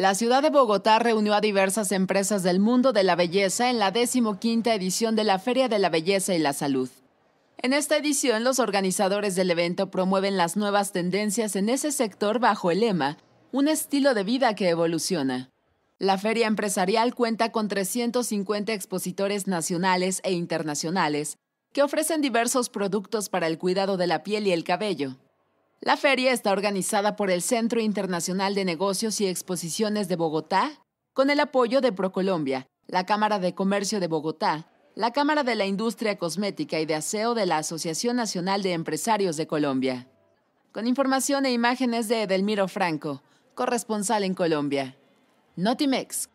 La ciudad de Bogotá reunió a diversas empresas del mundo de la belleza en la decimoquinta edición de la Feria de la Belleza y la Salud. En esta edición, los organizadores del evento promueven las nuevas tendencias en ese sector bajo el lema, un estilo de vida que evoluciona. La feria empresarial cuenta con 350 expositores nacionales e internacionales que ofrecen diversos productos para el cuidado de la piel y el cabello. La feria está organizada por el Centro Internacional de Negocios y Exposiciones de Bogotá, con el apoyo de Procolombia, la Cámara de Comercio de Bogotá, la Cámara de la Industria Cosmética y de Aseo de la Asociación Nacional de Empresarios de Colombia. Con información e imágenes de Edelmiro Franco, corresponsal en Colombia. Notimex.